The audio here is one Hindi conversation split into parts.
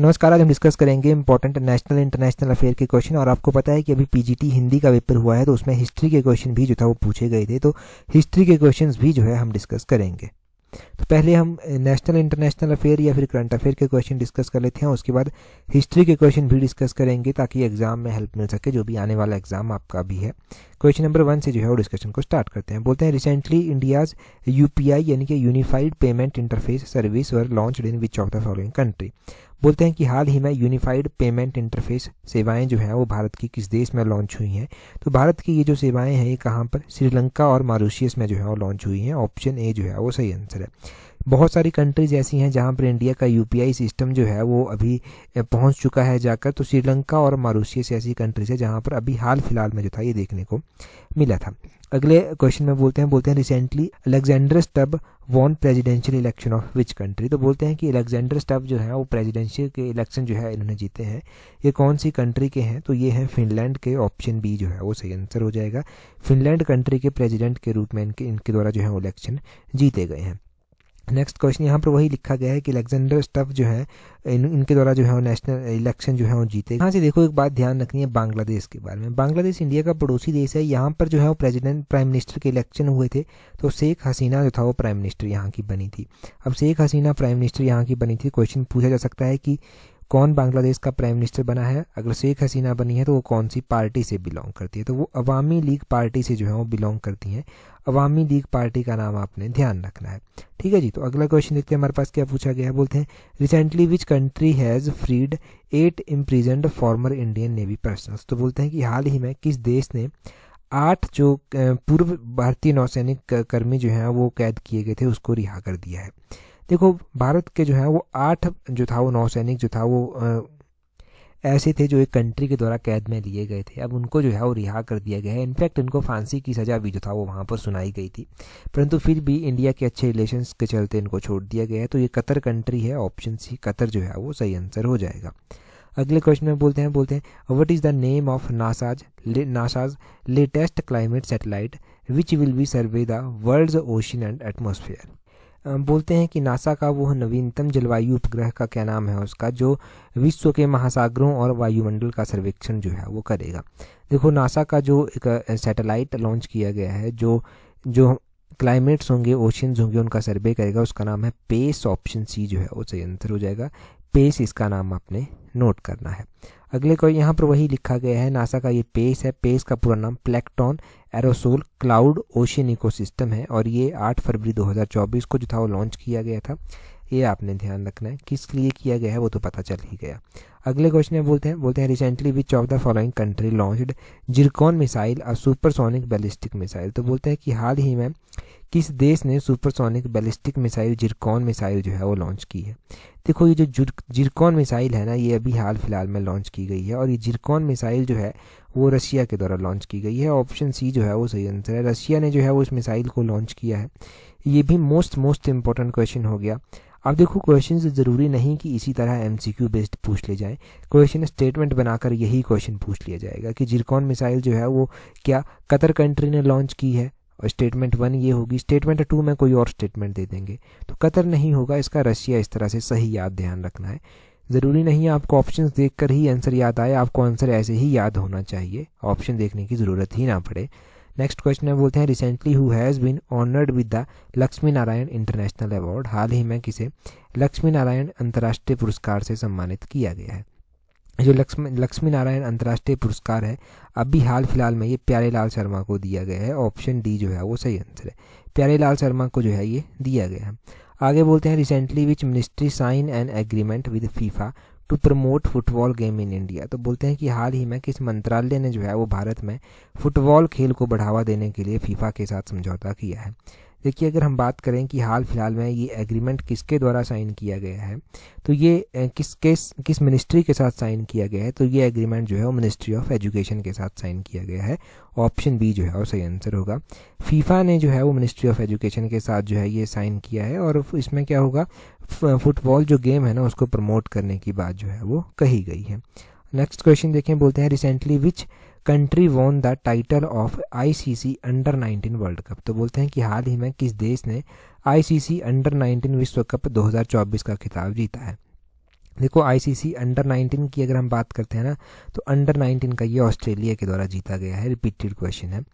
नमस्कार आज हम डिस्कस करेंगे इंपॉर्टेंट नेशनल इंटरनेशनल अफेयर के क्वेश्चन और आपको पता है कि अभी पीजीटी हिंदी का पेपर हुआ है तो उसमें हिस्ट्री के क्वेश्चन भी जो था वो पूछे गए थे तो हिस्ट्री के क्वेश्चन भी जो है हम डिस्कस करेंगे तो पहले हम नेशनल इंटरनेशनल अफेयर या फिर करंट अफेयर के क्वेश्चन डिस्कस कर लेते हैं उसके बाद हिस्ट्री के क्वेश्चन भी डिस्कस करेंगे ताकि एग्जाम में हेल्प मिल सके जो भी आने वाला एग्जाम आपका भी है क्वेश्चन नंबर वन से जो है वो डिस्कशन को स्टार्ट करते हैं बोलते हैं रिसेंटली इंडियाज यूपीआई यानी कि unified payment interface service were launch in which of the following country बोलते हैं कि हाल ही में यूनिफाइड पेमेंट इंटरफेस सेवाएं जो हैं वो भारत की किस देश में लॉन्च हुई हैं तो भारत की ये जो सेवाएं हैं ये कहाँ पर श्रीलंका और मारूशियस में जो है वो लॉन्च हुई हैं ऑप्शन ए जो है वो सही आंसर है बहुत सारी कंट्रीज ऐसी हैं जहां पर इंडिया का यूपीआई सिस्टम जो है वो अभी पहुंच चुका है जाकर तो श्रीलंका और मारूशियस ऐसी कंट्रीज है जहां पर अभी हाल फिलहाल में जो था ये देखने को मिला था अगले क्वेश्चन में बोलते हैं बोलते हैं recently Alexander Stubb won presidential election of which country तो बोलते हैं कि अलेक्जेंडर स्टब जो है वो प्रेजिडेंशियल के इलेक्शन जो है इन्होंने जीते हैं ये कौन सी कंट्री के हैं तो ये हैं फिनलैंड के ऑप्शन बी जो है वो सही आंसर हो जाएगा फिनलैंड कंट्री के प्रेजिडेंट के रूप में इनके इनके द्वारा जो है वो इलेक्शन जीते गए हैं नेक्स्ट क्वेश्चन यहाँ पर वही लिखा गया है कि अलेक्जेंडर स्टफ जो है इन इनके द्वारा जो है वो नेशनल इलेक्शन जो है वो जीते यहाँ से देखो एक बात ध्यान रखनी है बांग्लादेश के बारे में बांग्लादेश इंडिया का पड़ोसी देश है यहाँ पर जो है वो प्रेसिडेंट प्राइम मिनिस्टर के इलेक्शन हुए थे तो शेख हसीना जो था वो प्राइम मिनिस्टर यहाँ की बनी थी अब शेख हसीना प्राइम मिनिस्टर यहाँ की बनी थी क्वेश्चन पूछा जा सकता है कि कौन बांग्लादेश का प्राइम मिनिस्टर बना है अगर शेख हसीना बनी है तो वो कौन सी पार्टी से बिलोंग करती है तो वो अवामी लीग पार्टी से जो है वो बिलोंग करती हैं अवामी लीग पार्टी का नाम आपने ध्यान रखना है ठीक है जी तो अगला क्वेश्चन देखते हैं हमारे पास क्या पूछा गया है बोलते हैं recently which country has freed eight imprisoned former Indian navy person तो बोलते हैं कि हाल ही में किस देश ने आठ जो पूर्व भारतीय नौसैनिक कर्मी जो हैं वो कैद किए गए थे उसको रिहा कर दिया है देखो भारत के जो है वो आठ जो था वो नौसैनिक जो था वो ऐसे थे जो एक कंट्री के द्वारा कैद में लिए गए थे अब उनको जो है वो रिहा कर दिया गया है इनफैक्ट उनको फांसी की सज़ा भी जो था वो वहाँ पर सुनाई गई थी परंतु फिर भी इंडिया के अच्छे रिलेशन के चलते इनको छोड़ दिया गया है तो ये कतर कंट्री है ऑप्शन सी कतर जो है वो सही आंसर हो जाएगा अगले क्वेश्चन में बोलते हैं बोलते हैं what is the name of NASA's NASA's latest climate satellite which will be survey the world ocean and atmosphere बोलते हैं कि नासा का वह नवीनतम जलवायु उपग्रह का क्या नाम है उसका जो विश्व के महासागरों और वायुमंडल का सर्वेक्षण जो है वो करेगा देखो नासा का जो एक सैटेलाइट लॉन्च किया गया है जो जो क्लाइमेट्स होंगे ओशियंस होंगे उनका सर्वे करेगा उसका नाम है पेस ऑप्शन सी जो है वो सही आंसर हो जाएगा पेस इसका नाम आपने नोट करना है अगले को यहाँ पर वही लिखा गया है नासा का ये पेस है पेस का पूरा नाम plankton aerosol cloud ocean ecosystem है और ये 8 फरवरी 2024 को जो था वो लॉन्च किया गया था ये आपने ध्यान रखना है किस लिए किया गया है वो तो पता चल ही गया अगले क्वेश्चन में बोलते हैं बोलते हैं recently which of the following country launched Zircon missile और सुपरसोनिक बैलिस्टिक मिसाइल तो बोलते हैं कि हाल ही में किस देश ने supersonic ballistic missile Zircon missile जो है वो लॉन्च की है देखो ये जो जिरकॉन मिसाइल है ना ये अभी हाल फिलहाल में लॉन्च की गई है और ये जिरकॉन मिसाइल जो है वो रशिया के द्वारा लॉन्च की गई है ऑप्शन सी जो है वो सही आंसर है रशिया ने जो है वो इस मिसाइल को लॉन्च किया है ये भी मोस्ट मोस्ट इम्पॉर्टेंट क्वेश्चन हो गया अब देखो क्वेश्चन ज़रूरी नहीं कि इसी तरह एम बेस्ड पूछ ले जाए क्वेश्चन स्टेटमेंट बनाकर यही क्वेश्चन पूछ लिया जाएगा कि जिरकॉन मिसाइल जो है वो क्या कतर कंट्री ने लॉन्च की है और स्टेटमेंट वन ये होगी स्टेटमेंट टू में कोई और स्टेटमेंट दे देंगे तो कतर नहीं होगा इसका रशिया इस तरह से सही याद ध्यान रखना है ज़रूरी नहीं आपको ऑप्शन देखकर ही आंसर याद आए आपको आंसर ऐसे ही याद होना चाहिए ऑप्शन देखने की ज़रूरत ही ना पड़े नेक्स्ट क्वेश्चन में बोलते हैं recently who has been honoured with the Lakshmi Narayan international award हाल ही में किसे लक्ष्मी नारायण अंतर्राष्ट्रीय पुरस्कार से सम्मानित किया गया है जो लक्ष्मी लक्ष्मी नारायण अंतर्राष्ट्रीय पुरस्कार है अभी हाल फिलहाल में ये प्यारे लाल शर्मा को दिया गया है ऑप्शन डी जो है वो सही आंसर है प्यारे लाल शर्मा को जो है ये दिया गया है आगे बोलते हैं recently which ministry sign an agreement with FIFA to promote football game in India तो बोलते हैं कि हाल ही में किस मंत्रालय ने जो है वो भारत में फुटबॉल खेल को बढ़ावा देने के लिए फीफा के साथ समझौता किया है देखिए अगर हम बात करें कि हाल फिलहाल में ये एग्रीमेंट किसके द्वारा साइन किया गया है तो ये किस किस किस मिनिस्ट्री के साथ साइन किया गया है तो ये एग्रीमेंट जो है वो मिनिस्ट्री ऑफ एजुकेशन के साथ साइन किया गया है ऑप्शन बी जो है वो सही आंसर होगा फीफा ने जो है वो मिनिस्ट्री ऑफ एजुकेशन के साथ जो है ये साइन किया है और इसमें क्या होगा फुटबॉल जो गेम है ना उसको प्रमोट करने की बात जो है वो कही गई है नेक्स्ट क्वेश्चन देखें बोलते हैं recently which country won the title of ICC under 19 world cup तो बोलते हैं कि हाल ही में किस देश ने आईसीसी अंडर 19 विश्व कप 2024 का खिताब जीता है देखो आईसीसी अंडर 19 की अगर हम बात करते हैं ना तो अंडर 19 का ये ऑस्ट्रेलिया के द्वारा जीता गया है रिपीटेड क्वेश्चन है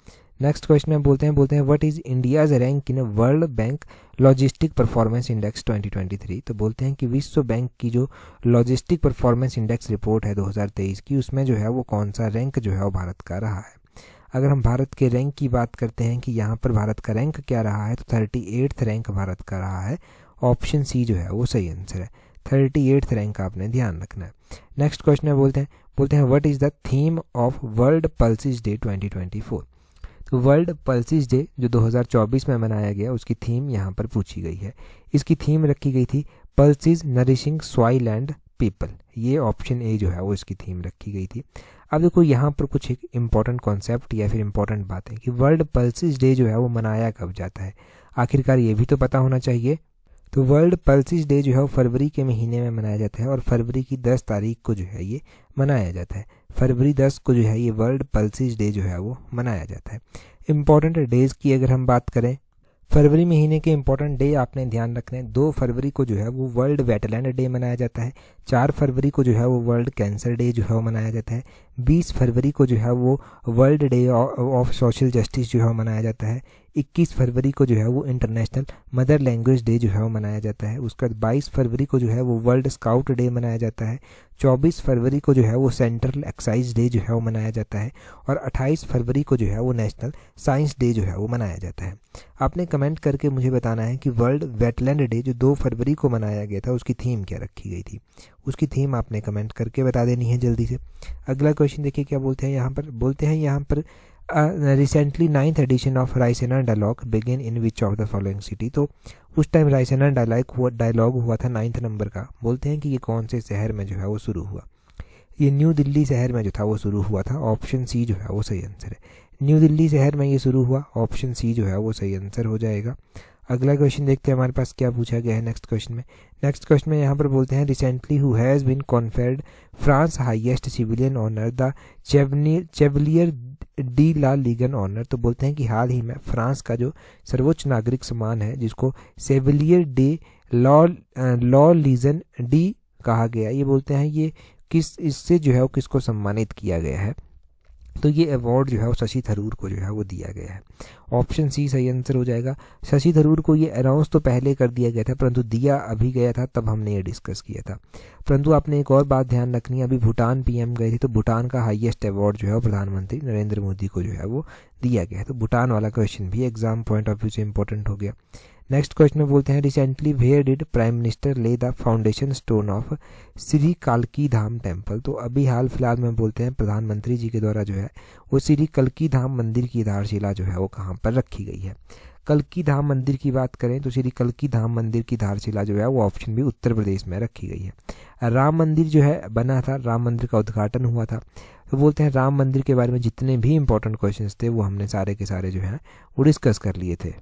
नेक्स्ट क्वेश्चन में बोलते हैं बोलते हैं what is India's rank in World Bank logistic performance index 2023 तो बोलते हैं कि विश्व बैंक की जो लॉजिस्टिक परफॉर्मेंस इंडेक्स रिपोर्ट है 2023 की उसमें जो है वो कौन सा रैंक जो है वो भारत का रहा है अगर हम भारत के रैंक की बात करते हैं कि यहाँ पर भारत का रैंक क्या रहा है तो थर्टी एट्थ रैंक भारत का रहा है ऑप्शन सी जो है वो सही आंसर है थर्टी एट्थ रैंक का आपने ध्यान रखना है नेक्स्ट क्वेश्चन में बोलते हैं बोलते हैं what is the theme of world pulses day twenty world pulses day जो 2024 में मनाया गया उसकी थीम यहाँ पर पूछी गई है इसकी थीम रखी गई थी pulses nourishing soil and people ये ऑप्शन ए जो है वो इसकी थीम रखी गई थी अब देखो यहाँ पर कुछ एक इम्पॉर्टेंट कॉन्सेप्ट या फिर इम्पॉर्टेंट बात है कि वर्ल्ड पल्सिस डे जो है वो मनाया कब जाता है आखिरकार ये भी तो पता होना चाहिए तो वर्ल्ड पल्सिस डे जो है वो फरवरी के महीने में मनाया जाता है और फरवरी की दस तारीख को जो है ये मनाया जाता है फरवरी दस को जो है ये वर्ल्ड पल्सिस डे जो है वो मनाया जाता है इम्पॉर्टेंट डेज की अगर हम बात करें फरवरी महीने के इंपॉर्टेंट डे आपने ध्यान रखने हैं दो फरवरी को जो है वो वर्ल्ड वेटलैंड डे मनाया जाता है चार फरवरी को जो है वो वर्ल्ड कैंसर डे जो है वो मनाया जाता है बीस फरवरी को जो है वो world day of social justice जो है वो मनाया जाता है 21 फरवरी को जो है वो इंटरनेशनल मदर लैंग्वेज डे जो है वो मनाया जाता है उसके बाद बाईस फरवरी को जो है वो वर्ल्ड स्काउट डे मनाया जाता है 24 फरवरी को जो है वो सेंट्रल एक्साइज डे जो है वो मनाया जाता है और 28 फरवरी को जो है वो नेशनल साइंस डे जो है वो मनाया जाता है आपने कमेंट करके मुझे बताना है कि वर्ल्ड वेटलैंड डे जो दो फरवरी को मनाया गया था उसकी थीम क्या रखी गई थी उसकी थीम आपने कमेंट करके बता देनी है जल्दी से अगला क्वेश्चन देखिए क्या बोलते हैं यहाँ पर बोलते हैं यहाँ पर recently ninth edition of Raisina dialogue begin in which of the following city तो उस टाइम रायसेना डायलॉग हुआ डायलॉग हुआ था नाइन्थ नंबर का बोलते हैं कि ये कौन से शहर में जो है वो शुरू हुआ ये न्यू दिल्ली शहर में जो था वो शुरू हुआ था ऑप्शन सी जो है वो सही आंसर है न्यू दिल्ली शहर में ये शुरू हुआ ऑप्शन सी जो है वो सही आंसर हो जाएगा अगला क्वेश्चन देखते हैं हमारे पास क्या पूछा गया है नेक्स्ट क्वेश्चन में नेक्स्ट क्वेश्चन में यहाँ पर बोलते हैं recently who has been conferred France highest civilian honour the chevalier de la legion honour तो बोलते हैं कि हाल ही में फ्रांस का जो सर्वोच्च नागरिक सम्मान है जिसको chevalier de la la legion de कहा गया ये बोलते हैं ये किस इससे जो है वो किसको सम्मानित किया गया है तो ये अवार्ड जो है वो शशि थरूर को जो है वो दिया गया है ऑप्शन सी सही आंसर हो जाएगा शशि थरूर को ये अनाउंस तो पहले कर दिया गया था परंतु दिया अभी गया था तब हमने ये डिस्कस किया था परंतु आपने एक और बात ध्यान रखनी है अभी भूटान पीएम गए थे तो भूटान का हाईएस्ट अवार्ड जो है प्रधानमंत्री नरेंद्र मोदी को जो है वो दिया गया है तो भूटान वाला क्वेश्चन भी एग्जाम पॉइंट ऑफ व्यू से इंपॉर्टेंट हो गया नेक्स्ट क्वेश्चन में बोलते हैं recently where did prime minister lay the foundation stone of Shri कालकी धाम टेम्पल तो अभी हाल फिलहाल में बोलते हैं प्रधानमंत्री जी के द्वारा जो है वो श्री कलकी धाम मंदिर की आधारशिला जो है वो कहाँ पर रखी गई है कलकी धाम मंदिर की बात करें तो श्री कलकी धाम मंदिर की धारशिला जो है वो ऑप्शन भी उत्तर प्रदेश में रखी गई है राम मंदिर जो है बना था राम मंदिर का उद्घाटन हुआ था तो बोलते हैं राम मंदिर के बारे में जितने भी इंपॉर्टेंट क्वेश्चन थे वो हमने सारे के सारे जो हैं वो डिस्कस कर लिए थे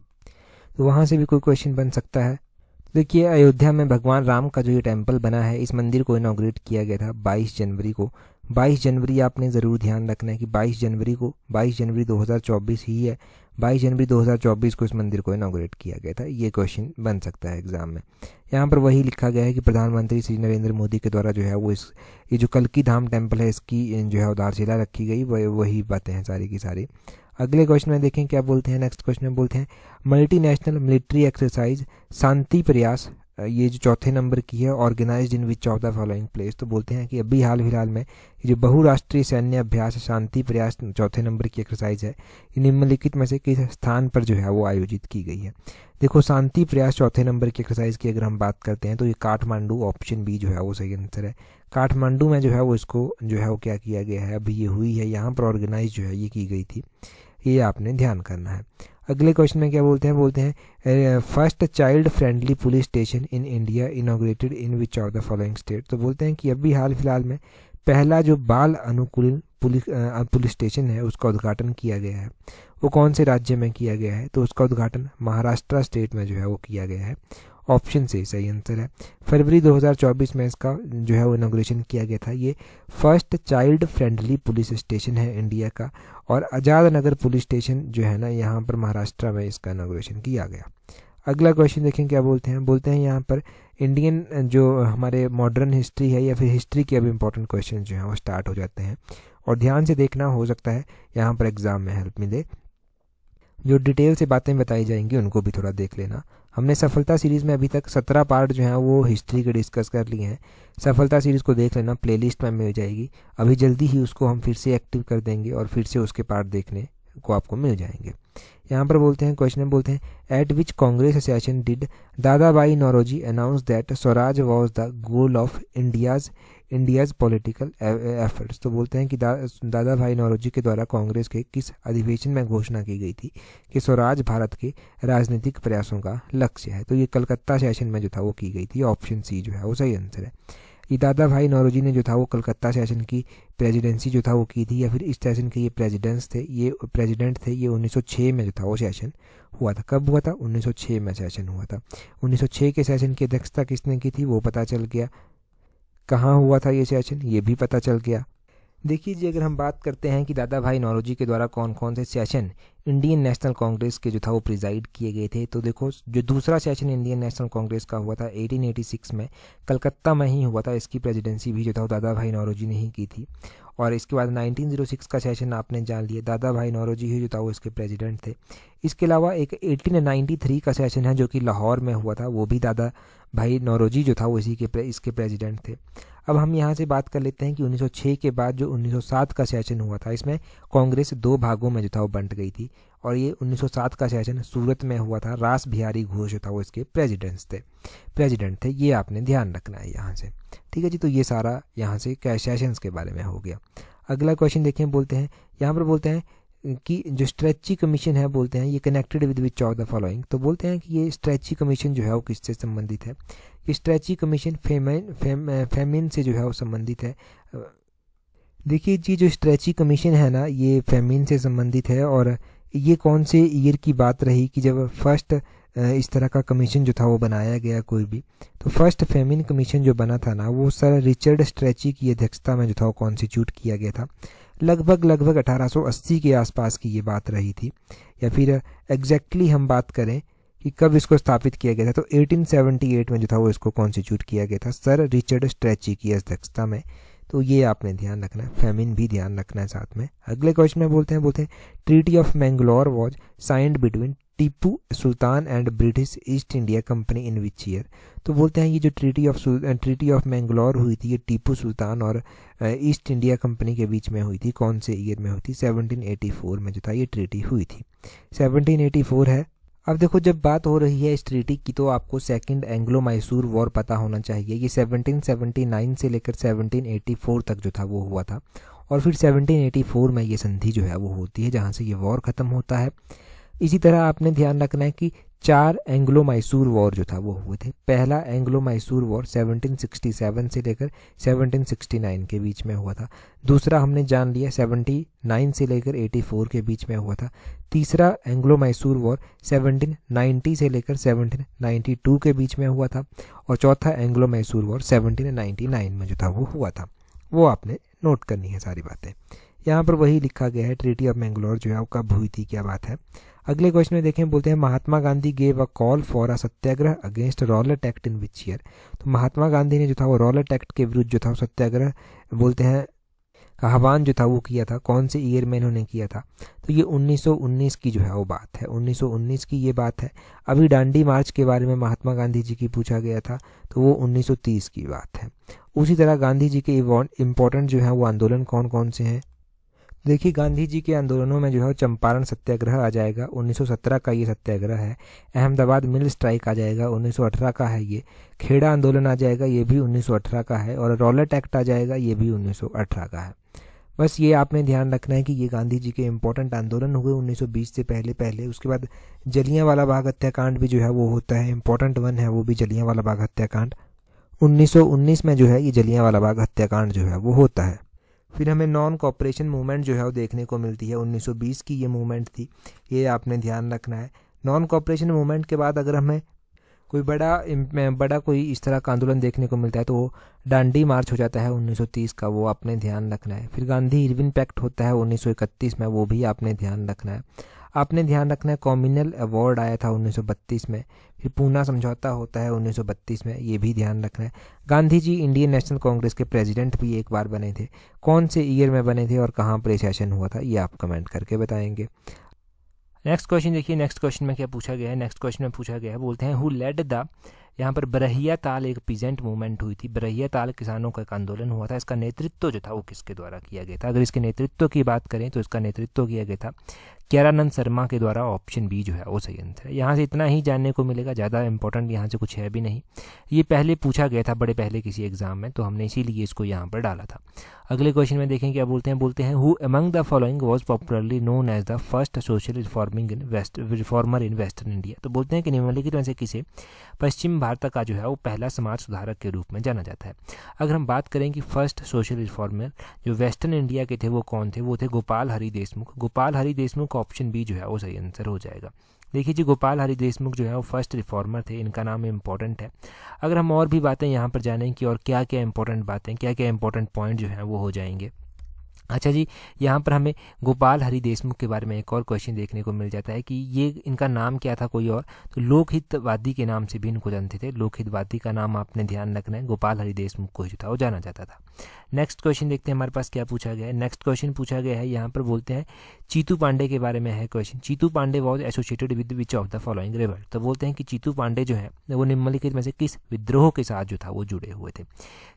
तो वहाँ से भी कोई क्वेश्चन बन सकता है तो देखिए अयोध्या में भगवान राम का जो ये टेम्पल बना है इस मंदिर को इनाग्रेट किया गया था 22 जनवरी को 22 जनवरी आपने ज़रूर ध्यान रखना है कि 22 जनवरी को 22 जनवरी 2024 ही है 22 जनवरी 2024 को इस मंदिर को इनाग्रेट किया गया था ये क्वेश्चन बन सकता है एग्ज़ाम में यहाँ पर वही लिखा गया है कि प्रधानमंत्री श्री नरेंद्र मोदी के द्वारा जो है वो इस ये जो कल धाम टेम्पल है इसकी जो है उदारशिला रखी गई वही बातें हैं सारी की सारी अगले क्वेश्चन में देखें क्या बोलते हैं नेक्स्ट क्वेश्चन में बोलते हैं मल्टीनेशनल मिलिट्री एक्सरसाइज शांति प्रयास ये जो चौथे नंबर की है organise in which of the following place तो बोलते हैं कि अभी हाल फिलहाल में जो बहुराष्ट्रीय सैन्य अभ्यास शांति प्रयास चौथे नंबर की एक्सरसाइज है निम्नलिखित में से किस स्थान पर जो है वो आयोजित की गई है देखो शांति प्रयास चौथे नंबर की एक्सरसाइज की अगर हम बात करते हैं तो ये काठमांडू ऑप्शन बी जो है वो सही आंसर है काठमांडू में जो है वो इसको जो है वो क्या किया गया है अभी ये हुई है यहाँ पर ऑर्गेनाइज जो है ये की गई थी ये आपने ध्यान करना है अगले क्वेश्चन में क्या बोलते हैं बोलते हैं first child friendly police station in India inaugurated in which of the following state तो बोलते हैं कि अभी हाल फिलहाल में पहला जो बाल अनुकूल पुलिस पुलिस स्टेशन है उसका उद्घाटन किया गया है वो कौन से राज्य में किया गया है तो उसका उद्घाटन महाराष्ट्र स्टेट में जो है वो किया गया है ऑप्शन से सही आंसर है फरवरी 2024 में इसका जो है वो इनोग्रेशन किया गया था ये first child friendly police station है इंडिया का और आज़ाद नगर पुलिस स्टेशन जो है ना यहाँ पर महाराष्ट्र में इसका इनोग्रेशन किया गया अगला क्वेश्चन देखें क्या बोलते हैं बोलते हैं यहाँ पर इंडियन जो हमारे मॉडर्न हिस्ट्री है या फिर हिस्ट्री के अब इम्पोर्टेंट क्वेश्चन जो हैं वो स्टार्ट हो जाते हैं और ध्यान से देखना हो सकता है यहाँ पर एग्ज़ाम में हेल्प मिले जो डिटेल से बातें बताई जाएंगी उनको भी थोड़ा देख लेना हमने सफलता सीरीज़ में अभी तक सत्रह पार्ट जो हैं वो हिस्ट्री के डिस्कस कर लिए हैं सफलता सीरीज़ को देख लेना प्लेलिस्ट में मिल जाएगी अभी जल्दी ही उसको हम फिर से एक्टिव कर देंगे और फिर से उसके पार्ट देखने को आपको मिल जाएंगे यहाँ पर बोलते हैं क्वेश्चन बोलते हैं at which Congress association did Dadabhai Naoroji announce that swaraj was the goal of India's India's political efforts तो बोलते हैं कि दा, दादा भाई नौरोजी के द्वारा कांग्रेस के किस अधिवेशन में घोषणा की गई थी कि स्वराज भारत के राजनीतिक प्रयासों का लक्ष्य है तो ये कलकत्ता सेशन में जो था वो की गई थी ऑप्शन सी जो है वो सही आंसर है ये दादा भाई नौरोजी ने जो था वो कलकत्ता सेशन की प्रेजिडेंसी जो था वो की थी या फिर इस सेशन के ये प्रेजिडेंस थे ये प्रेजिडेंट थे ये 1906 में जो था वो सेशन हुआ था कब हुआ था 1906 में सेशन हुआ था 1906 के सेशन की अध्यक्षता किसने की थी वो पता चल गया कहाँ हुआ था ये सियाचिन ये भी पता चल गया देखिए जी अगर हम बात करते हैं कि दादा भाई नौरोजी के द्वारा कौन कौन से सेशन इंडियन नेशनल कांग्रेस के जो था वो प्रिजाइड किए गए थे तो देखो जो दूसरा सेशन इंडियन नेशनल कांग्रेस का हुआ था 1886 में कलकत्ता में ही हुआ था इसकी प्रेसिडेंसी भी जो था वो दादा भाई नौरोजी ने ही की थी और इसके बाद 1906 का सेशन आपने जान लिया दादा भाई नौरोजी ही जो था वो इसके प्रेजिडेंट थे इसके अलावा एक एटीन का सेशन है जो कि लाहौर में हुआ था वो भी दादा भाई नौरोजी जो था वो इसी के प्रे, इसके प्रेसिडेंट थे अब हम यहाँ से बात कर लेते हैं कि 1906 के बाद जो 1907 का सेशन हुआ था इसमें कांग्रेस दो भागों में जो था वो बंट गई थी और ये 1907 का सेशन सूरत में हुआ था रास बिहारी घोष जो था वो इसके प्रेजिडेंट्स थे प्रेजिडेंट थे ये आपने ध्यान रखना है यहाँ से ठीक है जी तो ये सारा यहाँ से सेशंस के बारे में हो गया अगला क्वेश्चन देखें बोलते हैं यहाँ पर बोलते हैं कि जो स्ट्रेची कमीशन है बोलते हैं ये connected with which of the following तो बोलते हैं कि ये स्ट्रेची कमीशन जो है वो किससे संबंधित है ये स्ट्रेची कमीशन फेमिन फेमिन से जो है वो संबंधित है देखिए जी जो स्ट्रेची कमीशन है ना ये फेमिन से संबंधित है और ये कौन से ईयर की बात रही कि जब फर्स्ट इस तरह का कमीशन जो था वो बनाया गया कोई भी तो फर्स्ट फेमिन कमीशन जो बना था ना वो सर रिचर्ड स्ट्रेची की अध्यक्षता में जो था वो कॉन्स्टिट्यूट किया गया था लगभग लगभग 1880 के आसपास की ये बात रही थी या फिर एग्जैक्टली हम बात करें कि कब इसको स्थापित किया गया था तो 1878 में जो था वो इसको कॉन्स्टिट्यूट किया गया था सर रिचर्ड स्ट्रेची की अध्यक्षता में तो ये आपने ध्यान रखना है फेमिन भी ध्यान रखना है साथ में अगले क्वेश्चन में बोलते हैं बोलते हैं treaty of Mangalore was signed between Tipu Sultan and British East India Company in which year तो बोलते हैं ये जो treaty of treaty of Mangalore हुई थी ये टीपू सुल्तान और ईस्ट इंडिया कंपनी के बीच में हुई थी कौन से ईयर में हुई थी 1784 में जो था ये ट्रीटी हुई थी 1784 है अब देखो जब बात हो रही है इस ट्रीटी की तो आपको सेकंड एंग्लो मैसूर वॉर पता होना चाहिए ये 1779 से लेकर 1784 तक जो था वो हुआ था और फिर 1784 में ये संधि जो है वो होती है जहाँ से ये वॉर ख़त्म होता है इसी तरह आपने ध्यान रखना है कि चार एंग्लो मैसूर वॉर जो था वो हुए थे पहला एंग्लो मैसूर वॉर 1767 से लेकर 1769 के बीच में हुआ था दूसरा हमने जान लिया 79 से लेकर 84 के बीच में हुआ था तीसरा एंग्लो मैसूर वॉर 1790 से लेकर 1792 के बीच में हुआ था और चौथा एंग्लो मैसूर वॉर 1799 में जो था वो हुआ था वो आपने नोट करनी है सारी बातें यहाँ पर वही लिखा गया है ट्रीटी ऑफ मैंगलोर जो है वो कब हुई थी क्या बात है अगले क्वेश्चन में देखें बोलते हैं Mahatma Gandhi gave a call for a satyagraha against Rowlatt Act in which year तो महात्मा गांधी ने जो था वो रॉलेट एक्ट के विरुद्ध जो था वो सत्याग्रह बोलते हैं आह्वान जो था वो किया था कौन से ईयर में इन्होंने किया था तो ये 1919 की जो है वो बात है 1919 की ये बात है अभी डांडी मार्च के बारे में महात्मा गांधी जी की पूछा गया था तो वो 1930 की बात है उसी तरह गांधी जी के इम्पोर्टेंट जो है वो आंदोलन कौन कौन से हैं देखिए गांधी जी के आंदोलनों में जो है चंपारण सत्याग्रह आ जाएगा 1917 का ये सत्याग्रह है अहमदाबाद मिल स्ट्राइक आ जाएगा 1918 का है ये खेड़ा आंदोलन आ जाएगा ये भी 1918 का है और रॉलेट एक्ट आ जाएगा ये भी 1918 का है बस ये आपने ध्यान रखना है कि ये गांधी जी के इम्पोर्टेंट आंदोलन हुए 1920 से पहले पहले उसके बाद जलियाँ वाला बाग हत्याकांड भी जो है वो होता है इम्पोर्टेंट वन है वो भी जलियाँ वाला बाग हत्याकांड 1919 में जो है ये जलियाँ वाला बाग हत्याकांड जो है वो होता है फिर हमें नॉन कॉपरेशन मूवमेंट जो है वो देखने को मिलती है 1920 की ये मूवमेंट थी ये आपने ध्यान रखना है नॉन कॉपरेशन मूवमेंट के बाद अगर हमें कोई बड़ा बड़ा कोई इस तरह का आंदोलन देखने को मिलता है तो वो डांडी मार्च हो जाता है 1930 का वो आपने ध्यान रखना है फिर गांधी इरविन पैक्ट होता है 1931 में वो भी आपने ध्यान रखना है आपने ध्यान रखना है कॉम्यूनल अवार्ड आया था 1932 में फिर पूना समझौता होता है 1932 में ये भी ध्यान रखना है Gandhi ji Indian National Congress के प्रेसिडेंट भी एक बार बने थे कौन से ईयर में बने थे और कहाँ पर सेशन हुआ था ये आप कमेंट करके बताएंगे नेक्स्ट क्वेश्चन देखिए नेक्स्ट क्वेश्चन में क्या पूछा गया है नेक्स्ट क्वेश्चन में पूछा गया है बोलते हैं हु लेड द यहाँ पर बरहिया ताल एक पीजेंट मूवमेंट हुई थी बरहिया ताल किसानों का एक आंदोलन हुआ था इसका नेतृत्व जो था वो किसके द्वारा किया गया था अगर इसके नेतृत्व की बात करें तो इसका नेतृत्व किया गया था क्यारानंद शर्मा के द्वारा ऑप्शन बी जो है वो सही आंसर है यहाँ से इतना ही जानने को मिलेगा ज़्यादा इंपॉर्टेंट यहाँ से कुछ है भी नहीं ये पहले पूछा गया था बड़े पहले किसी एग्ज़ाम में तो हमने इसीलिए इसको यहाँ पर डाला था अगले क्वेश्चन में देखें क्या बोलते हैं बोलते हैं who among the following was popularly known as the first social reforming in west reformer in western India तो बोलते हैं कि निम्नलिखित में से किसे पश्चिम भारत का जो है वो पहला समाज सुधारक के रूप में जाना जाता है अगर हम बात करें कि फर्स्ट सोशल रिफॉर्मर जो वेस्टर्न इंडिया के थे वो कौन थे वो थे गोपाल हरी देशमुख गोपाल हरी देशमुख ऑप्शन बी जो है वो सही आंसर हो जाएगा देखिए जी गोपाल हरि देशमुख जो है वो फर्स्ट रिफॉर्मर थे इनका नाम इम्पोर्टेंट है अगर हम और भी बातें यहाँ पर जानें कि और क्या क्या इंपॉर्टेंट बातें क्या क्या इंपॉर्टेंट पॉइंट जो हैं वो हो जाएंगे अच्छा जी यहाँ पर हमें गोपाल हरि देशमुख के बारे में एक और क्वेश्चन देखने को मिल जाता है कि ये इनका नाम क्या था कोई और तो लोकहितवादी के नाम से भी इनको जानते थे लोकहितवादी का नाम आपने ध्यान रखना है गोपाल हरि देशमुख को जो था वो जाना जाता था नेक्स्ट क्वेश्चन देखते हैं हमारे पास क्या पूछा गया है नेक्स्ट क्वेश्चन पूछा गया है यहाँ पर बोलते हैं चीतू पांडे के बारे में है question Chitu Pandey was associated with which of the following river तो बोलते हैं कि चीतू पांडे जो है वो निम्नलिखित में से किस विद्रोह के साथ जो था वो जुड़े हुए थे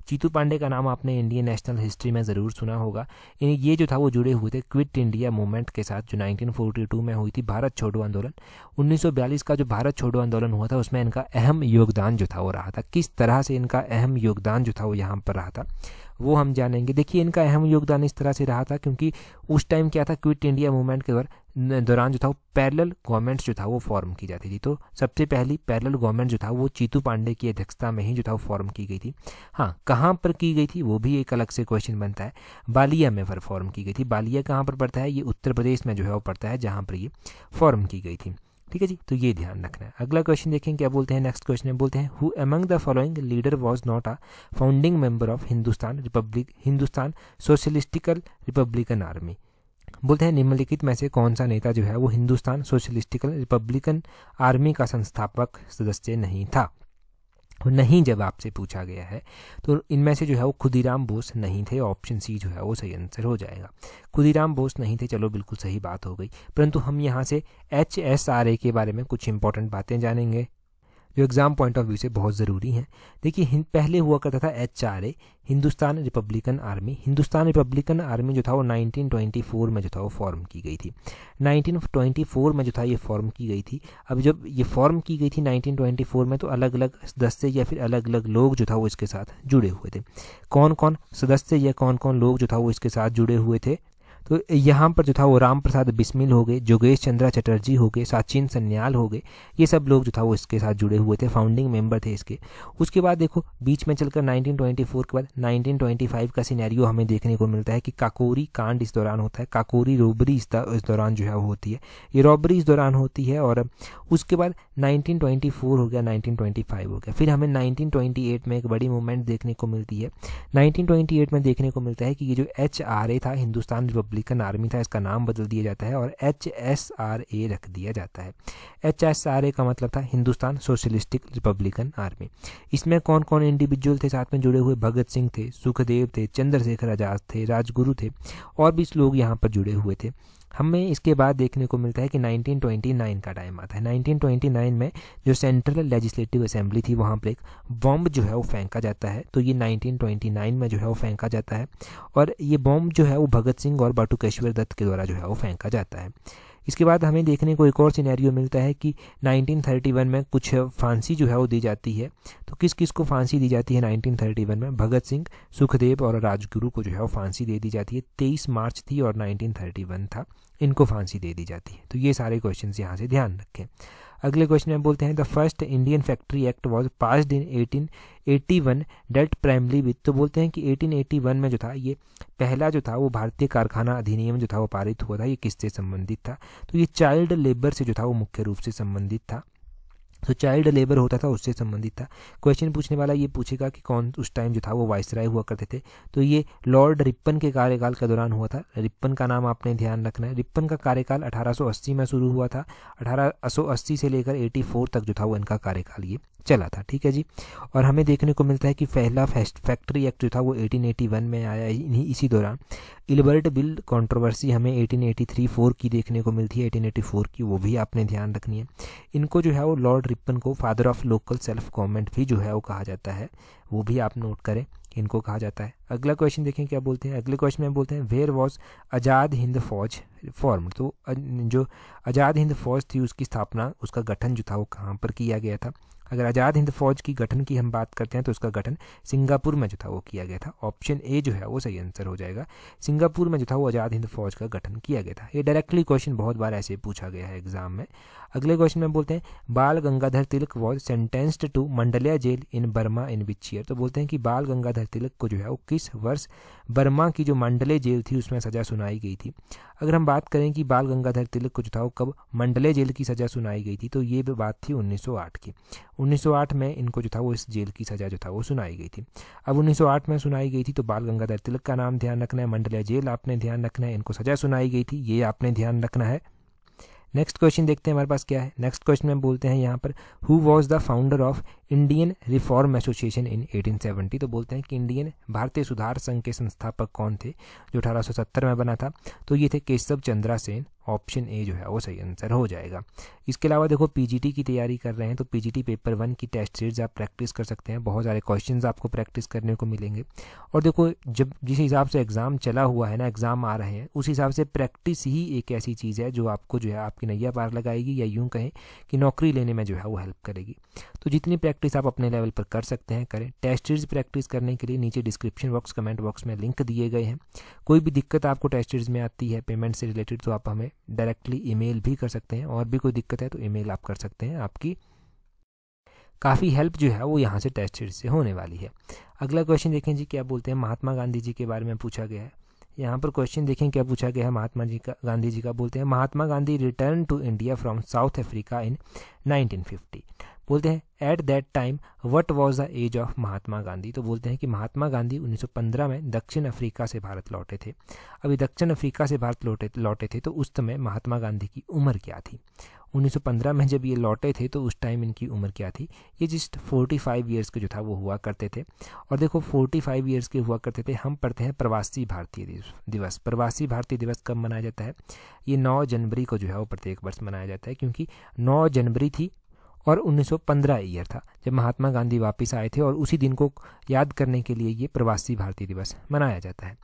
चीतू पांडे का नाम आपने इंडियन नेशनल हिस्ट्री में ज़रूर सुना होगा ये जो था वो जुड़े हुए थे क्विट इंडिया मूवमेंट के साथ जो 1942 में हुई थी भारत छोड़ो आंदोलन 1942 का जो भारत छोड़ो आंदोलन हुआ था उसमें इनका अहम योगदान जो था वो रहा था किस तरह से इनका अहम योगदान जो था वो यहाँ पर रहा था वो हम जानेंगे देखिए इनका अहम योगदान इस तरह से रहा था क्योंकि उस टाइम क्या था क्विट इंडिया मूवमेंट के दौरान जो था वो पैरल गवर्नमेंट्स जो था वो फॉर्म की जाती थी तो सबसे पहली पैरल गवर्नमेंट जो था वो चीतू पांडे की अध्यक्षता में ही जो था वो फॉर्म की गई थी हाँ कहाँ पर की गई थी वो भी एक अलग से क्वेश्चन बनता है बालिया में फॉर्म की गई थी बालिया कहाँ पर पड़ता है ये उत्तर प्रदेश में जो है वो पड़ता है जहाँ पर ये फॉर्म की गई थी ठीक है जी तो ये ध्यान रखना है अगला क्वेश्चन देखें क्या बोलते हैं नेक्स्ट क्वेश्चन में बोलते हैं who among the following leader was not a founding member of Hindustan republic Hindustan socialistical republican army बोलते हैं निम्नलिखित में से कौन सा नेता जो है वो हिंदुस्तान सोशलिस्टिकल रिपब्लिकन आर्मी का संस्थापक सदस्य नहीं था और नहीं जब आपसे पूछा गया है तो इनमें से जो है वो खुदीराम बोस नहीं थे ऑप्शन सी जो है वो सही आंसर हो जाएगा खुदीराम बोस नहीं थे चलो बिल्कुल सही बात हो गई परंतु हम यहाँ से एच एस आर ए के बारे में कुछ इंपॉर्टेंट बातें जानेंगे जो एग्ज़ाम पॉइंट ऑफ व्यू से बहुत ज़रूरी हैं देखिए पहले हुआ करता था H R A Hindustan republican army Hindustan republican army जो था वो 1924 में जो था वो फॉर्म की गई थी 1924 में जो था ये फॉर्म की गई थी अब जब ये फॉर्म की गई थी 1924 में तो अलग अलग सदस्य या फिर अलग अलग लोग जो था वो इसके साथ जुड़े हुए थे कौन कौन सदस्य या कौन कौन लोग जो था वो इसके साथ जुड़े हुए थे तो यहाँ पर जो था वो राम प्रसाद बिस्मिल हो गए जोगेश चंद्रा चटर्जी हो गए साचिन सन्याल हो गए ये सब लोग जो था वो इसके साथ जुड़े हुए थे फाउंडिंग मेंबर थे इसके उसके बाद देखो बीच में चलकर 1924 के बाद 1925 का सिनेरियो हमें देखने को मिलता है कि काकोरी कांड इस दौरान होता है काकोरी रोबरी इस, इस दौरान जो है वो होती है ये रॉबरी इस दौरान होती है और उसके बाद नाइनटीन हो गया नाइनटीन हो गया फिर हमें नाइनटीन में एक बड़ी मूवमेंट देखने को मिलती है नाइनटीन में देखने को मिलता है कि ये जो एच था हिंदुस्तान रिपब्लिक रिपब्लिकन आर्मी था इसका नाम बदल दिया जाता है और एच एस आर ए रख दिया जाता है एच एस आर ए का मतलब था हिंदुस्तान सोशलिस्टिक रिपब्लिकन आर्मी इसमें कौन कौन इंडिविजुअल थे साथ में जुड़े हुए भगत सिंह थे सुखदेव थे चंद्रशेखर आजाद थे राजगुरु थे और भी लोग यहाँ पर जुड़े हुए थे हमें इसके बाद देखने को मिलता है कि 1929 का टाइम आता है 1929 में जो सेंट्रल लेजिस्लेटिव असेंबली थी वहाँ पर एक बॉम्ब जो है वो फेंका जाता है तो ये 1929 में जो है वो फेंका जाता है और ये बॉम्ब जो है वो भगत सिंह और बाटुकेश्वर दत्त के द्वारा जो है वो फेंका जाता है इसके बाद हमें देखने को एक और सिनेरियो मिलता है कि 1931 में कुछ फांसी जो है वो दी जाती है तो किस किस को फांसी दी जाती है 1931 में भगत सिंह सुखदेव और राजगुरु को जो है वो फांसी दे दी जाती है तेईस मार्च थी और 1931 था इनको फांसी दे दी जाती है तो ये सारे क्वेश्चन यहाँ से ध्यान रखें अगले क्वेश्चन में बोलते हैं the first Indian factory act was pass in 1881 डेट प्राइमली विथ तो बोलते हैं कि 1881 में जो था ये पहला जो था वो भारतीय कारखाना अधिनियम जो था वो पारित हुआ था ये किससे संबंधित था तो ये चाइल्ड लेबर से जो था वो मुख्य रूप से संबंधित था तो चाइल्ड लेबर होता था उससे संबंधित था क्वेश्चन पूछने वाला ये पूछेगा कि कौन उस टाइम जो था वो वाइसराय हुआ करते थे तो ये लॉर्ड रिप्पन के कार्यकाल के दौरान हुआ था रिप्पन का नाम आपने ध्यान रखना है रिप्पन का कार्यकाल 1880 में शुरू हुआ था 1880 से लेकर 84 तक जो था वो इनका कार्यकाल ये चला था ठीक है जी और हमें देखने को मिलता है कि पहला फैक्ट्री एक्ट जो था वो 1881 में आया इन्हीं इसी दौरान इलबर्ट बिल कंट्रोवर्सी हमें 1883 एटी की देखने को मिलती है 1884 की वो भी आपने ध्यान रखनी है इनको जो है वो लॉर्ड रिपन को father of local self government भी जो है वो कहा जाता है वो भी आप नोट करें इनको कहा जाता है अगला क्वेश्चन देखें क्या बोलते हैं अगले क्वेश्चन में बोलते हैं वेयर वॉज आज़ाद हिंद फौज फॉर्म तो जो आज़ाद हिंद फौज थी उसकी स्थापना उसका गठन जो था वो कहाँ पर किया गया था अगर आज़ाद हिंद फौज की गठन की हम बात करते हैं तो उसका गठन सिंगापुर में जो था वो किया गया था ऑप्शन ए जो है वो सही आंसर हो जाएगा सिंगापुर में जो था वो आज़ाद हिंद फौज का गठन किया गया था ये डायरेक्टली क्वेश्चन बहुत बार ऐसे पूछा गया है एग्जाम में अगले क्वेश्चन में बोलते हैं Bal Gangadhar Tilak was sentenced to Mandalay jail in Burma in which year तो बोलते हैं कि बाल गंगाधर तिलक को जो है वो किस वर्ष बर्मा की जो मंडले जेल थी उसमें सजा सुनाई गई थी अगर हम बात करें कि बाल गंगाधर तिलक को जो था वो कब मंडले जेल की सजा सुनाई गई थी तो ये बात थी 1908 की 1908 में इनको जो था वो इस जेल की सजा जो था वो सुनाई गई थी अब 1908 में सुनाई गई थी तो बाल गंगाधर तिलक का नाम ध्यान रखना है मंडलिया जेल आपने ध्यान रखना है इनको सजा सुनाई गई थी ये आपने ध्यान रखना है नेक्स्ट क्वेश्चन देखते हैं हमारे पास क्या है नेक्स्ट क्वेश्चन में बोलते हैं यहाँ पर who was the founder of Indian reform association in 1870 तो बोलते हैं कि इंडियन भारतीय सुधार संघ के संस्थापक कौन थे जो 1870 में बना था तो ये थे केशव चंद्रा सेन ऑप्शन ए जो है वो सही आंसर हो जाएगा इसके अलावा देखो पीजीटी की तैयारी कर रहे हैं तो पीजीटी पेपर वन की टेस्ट सीरीज आप प्रैक्टिस कर सकते हैं बहुत सारे क्वेश्चन आपको प्रैक्टिस करने को मिलेंगे और देखो जब जिस हिसाब से एग्ज़ाम चला हुआ है ना एग्ज़ाम आ रहे हैं उस हिसाब से प्रैक्टिस ही एक ऐसी चीज़ है जो आपको जो है आपकी नैया पार लगाएगी या यूँ कहें कि नौकरी लेने में जो है वो हेल्प करेगी तो जितनी प्रैक्टिस प्रैक्टिस आप अपने लेवल पर कर सकते हैं करें टेस्ट सीरीज प्रैक्टिस करने के लिए नीचे डिस्क्रिप्शन बॉक्स कमेंट बॉक्स में लिंक दिए गए हैं कोई भी दिक्कत आपको टेस्ट सीरीज में आती है पेमेंट से रिलेटेड तो आप हमें डायरेक्टली ईमेल भी कर सकते हैं और भी कोई दिक्कत है तो ईमेल आप कर सकते हैं आपकी काफ़ी हेल्प जो है वो यहाँ से टेस्ट सीरीज से होने वाली है अगला क्वेश्चन देखें जी क्या बोलते हैं महात्मा गांधी जी के बारे में पूछा गया है यहाँ पर क्वेश्चन देखें क्या पूछा गया है महात्मा जी का गांधी जी का बोलते हैं Mahatma Gandhi return to India from South Africa in 1950 बोलते हैं at that time what was the age of Mahatma Gandhi तो बोलते हैं कि महात्मा गांधी 1915 में दक्षिण अफ्रीका से भारत लौटे थे अभी दक्षिण अफ्रीका से भारत लौटे लौटे थे तो उस समय महात्मा गांधी की उम्र क्या थी 1915 में जब ये लौटे थे तो उस टाइम इनकी उम्र क्या थी ये जस्ट 45 फाइव ईयर्स के जो था वो हुआ करते थे और देखो 45 फाइव ईयर्स के हुआ करते थे हम पढ़ते हैं प्रवासी भारतीय दिवस प्रवासी भारतीय दिवस कब मनाया जाता है ये 9 जनवरी को जो है वो प्रत्येक वर्ष मनाया जाता है क्योंकि 9 जनवरी थी और 1915 ईयर था जब महात्मा गांधी वापस आए थे और उसी दिन को याद करने के लिए ये प्रवासी भारतीय दिवस मनाया जाता है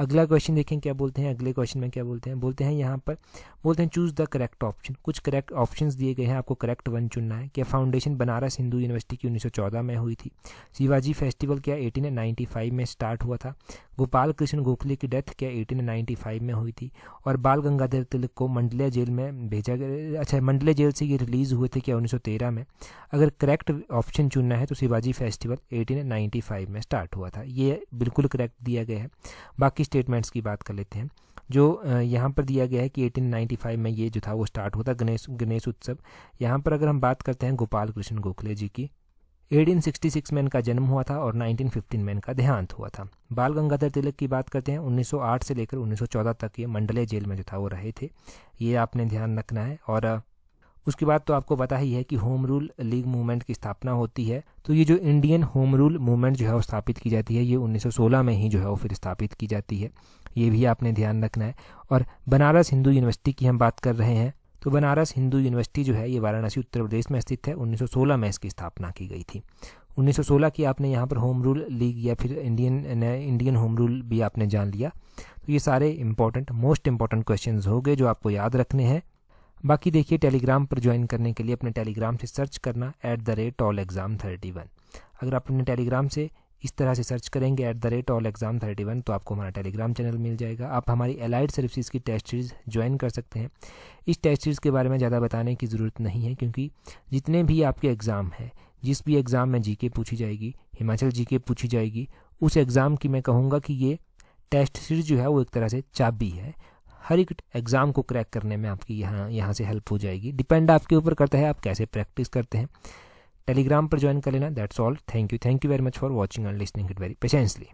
अगला क्वेश्चन देखें क्या बोलते हैं अगले क्वेश्चन में क्या बोलते हैं बोलते हैं यहाँ पर बोलते हैं चूज द करेक्ट ऑप्शन कुछ करेक्ट ऑप्शन दिए गए हैं आपको करेक्ट वन चुनना है क्या फाउंडेशन बनारस हिंदू यूनिवर्सिटी की 1914 में हुई थी शिवाजी फेस्टिवल क्या 1895 में स्टार्ट हुआ था गोपाल कृष्ण गोखले की डेथ क्या 1895 में हुई थी और बाल गंगाधर तिलक को मंडलिया जेल में भेजा गया अच्छा मंडलिया जेल से ये रिलीज़ हुए थे क्या 1913 में अगर करेक्ट ऑप्शन चुनना है तो शिवाजी फेस्टिवल 1895 में स्टार्ट हुआ था ये बिल्कुल करेक्ट दिया गया है बाकी स्टेटमेंट्स की बात कर लेते हैं जो यहाँ पर दिया गया है कि 1895 में ये जो था वो स्टार्ट होता गणेश गणेश उत्सव यहाँ पर अगर हम बात करते हैं गोपाल कृष्ण गोखले जी की 1866 में इनका जन्म हुआ था और 1915 में इनका देहांत हुआ था बाल गंगाधर तिलक की बात करते हैं 1908 से लेकर 1914 तक ये मंडले जेल में जो था वो रहे थे ये आपने ध्यान रखना है और उसके बाद तो आपको पता ही है कि होम रूल लीग मूवमेंट की स्थापना होती है तो ये जो इंडियन होम रूल मूवमेंट जो है वो स्थापित की जाती है ये 1916 में ही जो है वो फिर स्थापित की जाती है ये भी आपने ध्यान रखना है और बनारस हिंदू यूनिवर्सिटी की हम बात कर रहे हैं तो बनारस हिंदू यूनिवर्सिटी जो है ये वाराणसी उत्तर प्रदेश में स्थित है 1916 में इसकी स्थापना की गई थी 1916 की आपने यहाँ पर होम रूल लीग या फिर इंडियन इंडियन होम रूल भी आपने जान लिया तो ये सारे इंपॉर्टेंट मोस्ट इंपॉर्टेंट क्वेश्चन हो गए जो आपको याद रखने हैं बाकी देखिए टेलीग्राम पर ज्वाइन करने के लिए अपने टेलीग्राम से सर्च करना at the rate all exam thirty one अगर आप अपने टेलीग्राम से इस तरह से सर्च करेंगे at the rate all exam thirty one तो आपको हमारा टेलीग्राम चैनल मिल जाएगा आप हमारी एलाइड सर्विसेज की टेस्ट सीरीज़ ज्वाइन कर सकते हैं इस टेस्ट सीरीज़ के बारे में ज़्यादा बताने की ज़रूरत नहीं है क्योंकि जितने भी आपके एग्ज़ाम हैं जिस भी एग्ज़ाम में जी पूछी जाएगी हिमाचल जी पूछी जाएगी उस एग्ज़ाम की मैं कहूँगा कि ये टेस्ट सीरीज जो है वो एक तरह से चाबी है हर एक एग्ज़ाम को क्रैक करने में आपकी यहाँ यहाँ से हेल्प हो जाएगी डिपेंड आपके ऊपर करता है आप कैसे प्रैक्टिस करते हैं टेलीग्राम पर ज्वाइन कर लेना that's all thank you thank you very much for watching and listening it very patiently